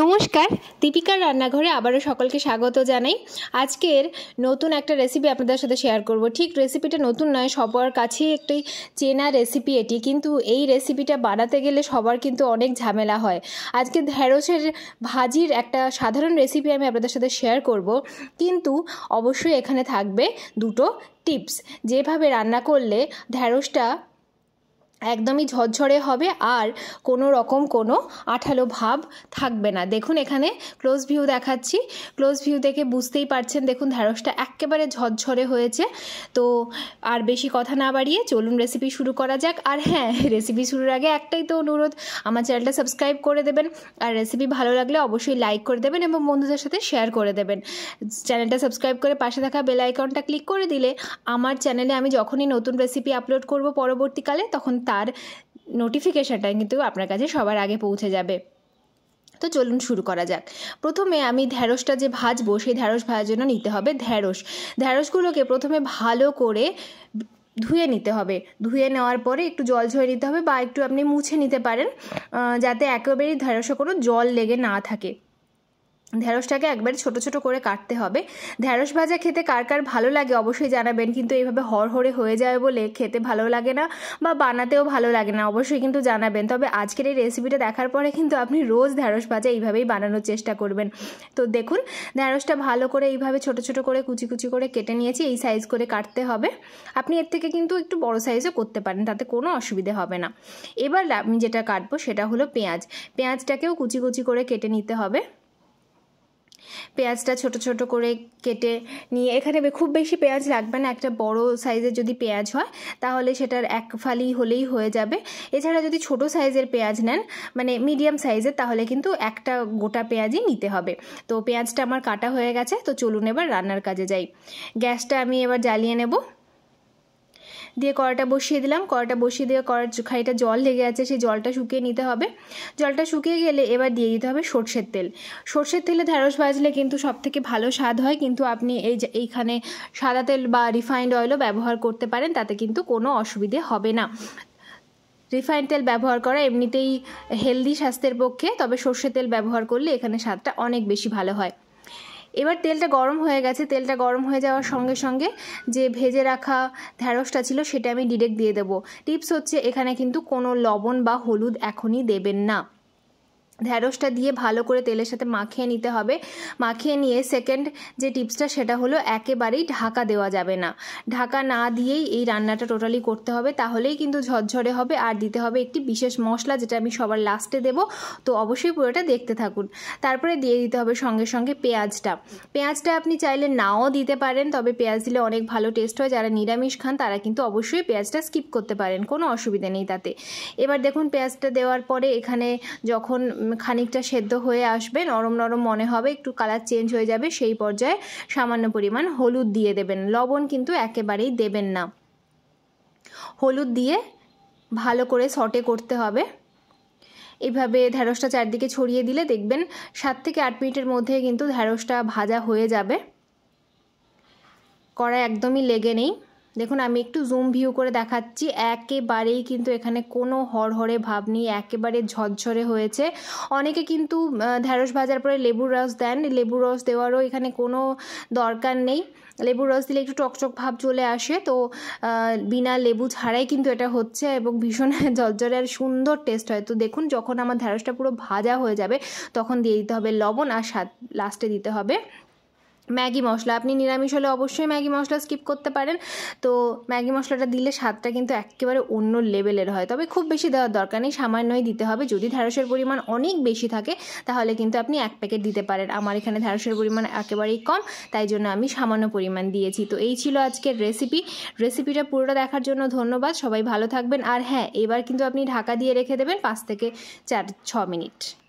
নমস্কার দীপিকার রান্নাঘরে আবারও সকলকে স্বাগত জানাই আজকের নতুন একটা রেসিপি আপনাদের সাথে শেয়ার করব ঠিক রেসিপিটা নতুন নয় সবার কাছেই একটি চেনা রেসিপি এটি কিন্তু এই রেসিপিটা বানাতে গেলে সবার কিন্তু অনেক ঝামেলা হয় আজকে ঢ্যাঁড়সের ভাজির একটা সাধারণ রেসিপি আমি আপনাদের সাথে শেয়ার করব কিন্তু অবশ্যই এখানে থাকবে দুটো টিপস যেভাবে রান্না করলে ঢ্যাঁড়সটা একদমই ঝরঝরে হবে আর কোনো রকম কোনো আঠালো ভাব থাকবে না দেখুন এখানে ক্লোজ ভিউ দেখাচ্ছি ক্লোজ ভিউ দেখে বুঝতেই পারছেন দেখুন ঢ্যাঁড়সটা একেবারে ঝরঝরে হয়েছে তো আর বেশি কথা না বাড়িয়ে চলুন রেসিপি শুরু করা যাক আর হ্যাঁ রেসিপি শুরুর আগে একটাই তো অনুরোধ আমার চ্যানেলটা সাবস্ক্রাইব করে দেবেন আর রেসিপি ভালো লাগলে অবশ্যই লাইক করে দেবেন এবং বন্ধুদের সাথে শেয়ার করে দেবেন চ্যানেলটা সাবস্ক্রাইব করে পাশে থাকা বেল আইকনটা ক্লিক করে দিলে আমার চ্যানেলে আমি যখনই নতুন রেসিপি আপলোড করব পরবর্তীকালে তখন তা তার নোটিফিকেশানটা কিন্তু আপনার কাছে সবার আগে পৌঁছে যাবে তো চলুন শুরু করা যাক প্রথমে আমি ঢ্যাঁড়সটা যে ভাজবো সেই ঢ্যাঁড়স ভাজার জন্য নিতে হবে ঢ্যাঁড়স ঢ্যাঁড়সগুলোকে প্রথমে ভালো করে ধুয়ে নিতে হবে ধুয়ে নেওয়ার পরে একটু জল ঝরে নিতে হবে বা একটু আপনি মুছে নিতে পারেন যাতে একেবারেই ঢ্যাঁড়সে কোনো জল লেগে না থাকে ঢ্যাঁড়সটাকে একবারে ছোট ছোট করে কাটতে হবে ঢ্যাঁড়স ভাজা খেতে কার কার ভালো লাগে অবশ্যই জানাবেন কিন্তু এইভাবে হরহরে হয়ে যায় বলে খেতে ভালো লাগে না বা বানাতেও ভালো লাগে না অবশ্যই কিন্তু জানাবেন তবে আজকের এই রেসিপিটা দেখার পরে কিন্তু আপনি রোজ ঢ্যাঁড়স ভাজা এইভাবেই বানানোর চেষ্টা করবেন তো দেখুন ঢ্যাঁড়সটা ভালো করে এইভাবে ছোট ছোট করে কুচি কুচি করে কেটে নিয়েছি এই সাইজ করে কাটতে হবে আপনি এর থেকে কিন্তু একটু বড় সাইজও করতে পারেন তাতে কোনো অসুবিধে হবে না এবার আমি যেটা কাটবো সেটা হলো পেঁয়াজ পেঁয়াজটাকেও কুচি কুচি করে কেটে নিতে হবে পেঁয়াজটা ছোট ছোট করে কেটে নিয়ে এখানে খুব বেশি পেঁয়াজ লাগবে না একটা বড় সাইজের যদি পেঁয়াজ হয় তাহলে সেটার এক ফালি হলেই হয়ে যাবে এছাড়া যদি ছোট সাইজের পেঁয়াজ নেন মানে মিডিয়াম সাইজের তাহলে কিন্তু একটা গোটা পেঁয়াজই নিতে হবে তো পেঁয়াজটা আমার কাটা হয়ে গেছে তো চলুন এবার রান্নার কাজে যাই গ্যাসটা আমি এবার জ্বালিয়ে নেবো দিয়ে কড়াটা বসিয়ে দিলাম কড়াটা বসিয়ে দিয়ে কড়ার খাইটা জল লেগে আছে সেই জলটা শুকিয়ে নিতে হবে জলটা শুকিয়ে গেলে এবার দিয়ে দিতে হবে সর্ষের তেল সর্ষের তেলে ঢ্যাঁড়স ভাজলে কিন্তু সবথেকে ভালো স্বাদ হয় কিন্তু আপনি এই এইখানে সাদা তেল বা রিফাইন্ড অয়েলও ব্যবহার করতে পারেন তাতে কিন্তু কোনো অসুবিধে হবে না রিফাইন তেল ব্যবহার করা এমনিতেই হেলদি স্বাস্থ্যের পক্ষে তবে সর্ষের তেল ব্যবহার করলে এখানে স্বাদটা অনেক বেশি ভালো হয় এবার তেলটা গরম হয়ে গেছে তেলটা গরম হয়ে যাওয়ার সঙ্গে সঙ্গে যে ভেজে রাখা ঢ্যাঁড়সটা ছিল সেটা আমি ডিরেক্ট দিয়ে দেবো টিপস হচ্ছে এখানে কিন্তু কোনো লবণ বা হলুদ এখনই দেবেন না ঢ্যাঁড়সটা দিয়ে ভালো করে তেলের সাথে মাখিয়ে নিতে হবে মাখিয়ে নিয়ে সেকেন্ড যে টিপসটা সেটা হলো একেবারেই ঢাকা দেওয়া যাবে না ঢাকা না দিয়েই এই রান্নাটা টোটালি করতে হবে তাহলেই কিন্তু ঝরঝরে হবে আর দিতে হবে একটি বিশেষ মশলা যেটা আমি সবার লাস্টে দেব তো অবশ্যই পুরোটা দেখতে থাকুন তারপরে দিয়ে দিতে হবে সঙ্গে সঙ্গে পেঁয়াজটা পেঁয়াজটা আপনি চাইলে নাও দিতে পারেন তবে পেঁয়াজ দিলে অনেক ভালো টেস্ট হয় যারা নিরামিষ খান তারা কিন্তু অবশ্যই পেঁয়াজটা স্কিপ করতে পারেন কোনো অসুবিধা নেই তাতে এবার দেখুন পেঁয়াজটা দেওয়ার পরে এখানে যখন খানিকটা সেদ্ধ হয়ে আসবে নরম নরম মনে হবে একটু কালার চেঞ্জ হয়ে যাবে সেই পর্যায়ে সামান্য পরিমাণ হলুদ দিয়ে দেবেন লবণ কিন্তু একেবারেই দেবেন না হলুদ দিয়ে ভালো করে সটে করতে হবে এভাবে ঢ্যাঁড়সটা চারদিকে ছড়িয়ে দিলে দেখবেন সাত থেকে আট মিনিটের মধ্যে কিন্তু ঢ্যাঁড়সটা ভাজা হয়ে যাবে কড়া একদমই লেগে নেই দেখুন আমি একটু জুম ভিউ করে দেখাচ্ছি একেবারেই কিন্তু এখানে কোনো হরহরে ভাব নেই একেবারে ঝরঝরে হয়েছে অনেকে কিন্তু ঢ্যাঁড়স ভাজার পরে লেবুর রস দেন লেবুর রস দেওয়ারও এখানে কোনো দরকার নেই লেবুর রস দিলে একটু টকচক ভাব চলে আসে তো বিনা লেবু ছাড়াই কিন্তু এটা হচ্ছে এবং ভীষণ ঝরঝরে আর সুন্দর টেস্ট হয় তো দেখুন যখন আমার ঢ্যাঁড়সটা পুরো ভাজা হয়ে যাবে তখন দিয়ে দিতে হবে লবণ আর স্বাদ লাস্টে দিতে হবে ম্যাগি মশলা আপনি নিরামিষ হলে অবশ্যই ম্যাগি মশলা স্কিপ করতে পারেন তো ম্যাগি মশলাটা দিলে স্বাদটা কিন্তু একেবারে অন্য লেভেলের হয় তবে খুব বেশি দেওয়ার দরকার নেই সামান্যই দিতে হবে যদি ঢ্যাঁড়সের পরিমাণ অনেক বেশি থাকে তাহলে কিন্তু আপনি এক প্যাকেট দিতে পারেন আমার এখানে ঢ্যাঁড়সের পরিমাণ একেবারেই কম তাই জন্য আমি সামান্য পরিমাণ দিয়েছি তো এই ছিল আজকের রেসিপি রেসিপিটা পুরোটা দেখার জন্য ধন্যবাদ সবাই ভালো থাকবেন আর হ্যাঁ এবার কিন্তু আপনি ঢাকা দিয়ে রেখে দেবেন পাঁচ থেকে চার ছ মিনিট